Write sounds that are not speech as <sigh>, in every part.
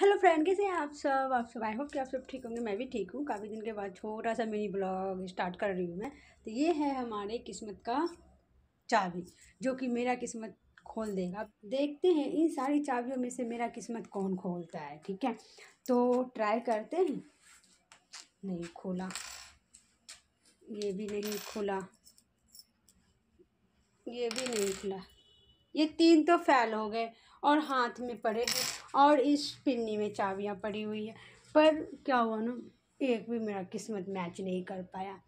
hello friend कैसे हैं आप सब आप सब आई होप कि आप सब ठीक होंगे मैं भी ठीक हूँ काफ़ी दिन के बाद छोटा सा मिनी ब्लॉग स्टार्ट कर रही हूँ मैं तो ये है हमारे किस्मत का चाबी जो कि मेरा किस्मत खोल देगा देखते हैं इन सारी चाबियों में से मेरा किस्मत कौन खोलता है ठीक है तो ट्राई करते हैं नहीं खोला ये भी नहीं खुला ये भी नहीं खुला ये तीन तो फैल हो गए और हाथ में पड़े हैं और इस पिन्नी में चाबियाँ पड़ी हुई है पर क्या हुआ ना एक भी मेरा किस्मत मैच नहीं कर पाया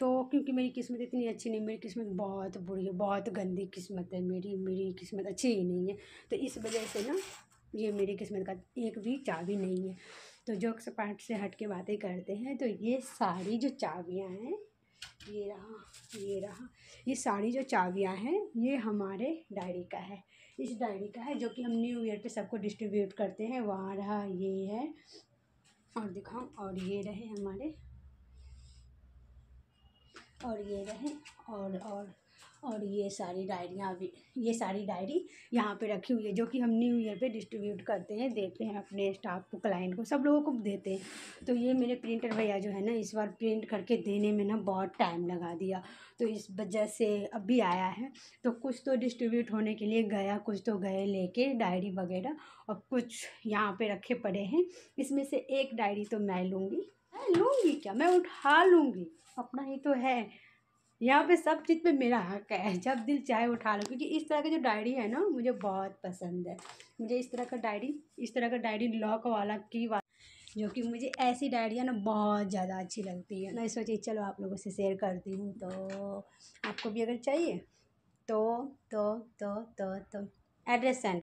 तो क्योंकि मेरी किस्मत इतनी अच्छी नहीं मेरी किस्मत बहुत बुरी है बहुत गंदी किस्मत है मेरी मेरी किस्मत अच्छी ही नहीं है तो इस वजह से ना ये मेरी किस्मत का एक भी चाबी नहीं है तो जो पार्ट से हट के बातें करते हैं तो ये सारी जो चाबियाँ हैं ये रहा ये रहा ये सारी जो चाबियाँ हैं ये हमारे डायरी का है इस डायरी का है जो कि हम न्यू ईयर पे सबको डिस्ट्रीब्यूट करते हैं वहाँ रहा ये है और दिखाओ और ये रहे हमारे और ये रहे और और और ये सारी डायरियाँ भी ये सारी डायरी यहाँ पे रखी हुई है जो कि हम न्यू ईयर पे डिस्ट्रीब्यूट करते हैं देते हैं अपने स्टाफ को क्लाइंट को सब लोगों को देते हैं तो ये मेरे प्रिंटर भैया जो है ना इस बार प्रिंट करके देने में ना बहुत टाइम लगा दिया तो इस वजह से अभी आया है तो कुछ तो डिस्ट्रीब्यूट होने के लिए गया कुछ तो गए लेके डायरी वगैरह और कुछ यहाँ पर रखे पड़े हैं इसमें से एक डायरी तो मैं लूँगी मैं लूँगी क्या मैं उठा लूँगी अपना ही तो है यहाँ पे सब चीज़ पे मेरा हक है <laughs> जब दिल चाहे उठा लो क्योंकि इस तरह का जो डायरी है ना मुझे बहुत पसंद है मुझे इस तरह का डायरी इस तरह का डायरी लॉक वाला की वाला जो कि मुझे ऐसी डायरियाँ ना बहुत ज़्यादा अच्छी लगती है मैं सोची चलो आप लोगों से शेयर करती हूँ तो आपको भी अगर चाहिए तो तो तो तो तो एड्रेस सेंड